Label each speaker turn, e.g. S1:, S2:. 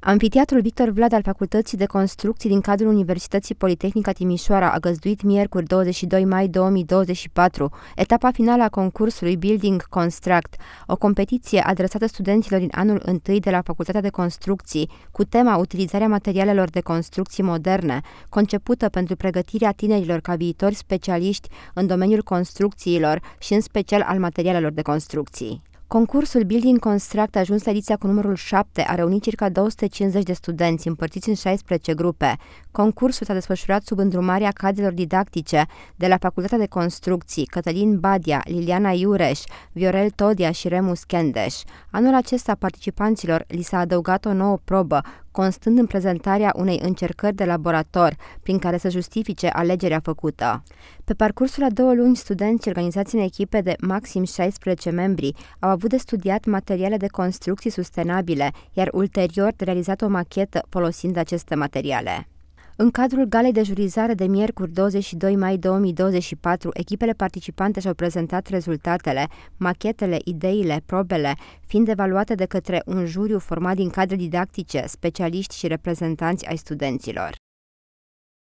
S1: Amfiteatrul Victor Vlad al Facultății de Construcții din cadrul Universității Politehnica Timișoara a găzduit miercuri 22 mai 2024 etapa finală a concursului Building Construct, o competiție adresată studenților din anul întâi de la Facultatea de Construcții cu tema Utilizarea materialelor de construcții moderne, concepută pentru pregătirea tinerilor ca viitori specialiști în domeniul construcțiilor și în special al materialelor de construcții. Concursul Building Construct a ajuns la ediția cu numărul 7 a reunit circa 250 de studenți împărțiți în 16 grupe. Concursul s-a desfășurat sub îndrumarea cadrelor didactice de la Facultatea de Construcții Cătălin Badia, Liliana Iureș, Viorel Todia și Remus Kendeș. Anul acesta participanților li s-a adăugat o nouă probă constând în prezentarea unei încercări de laborator prin care să justifice alegerea făcută. Pe parcursul a două luni, studenți organizați în echipe de maxim 16 membri au avut de studiat materiale de construcții sustenabile, iar ulterior de realizat o machetă folosind aceste materiale. În cadrul galei de jurizare de miercuri 22 mai 2024, echipele participante și-au prezentat rezultatele, machetele, ideile, probele, fiind evaluate de către un juriu format din cadre didactice, specialiști și reprezentanți ai studenților.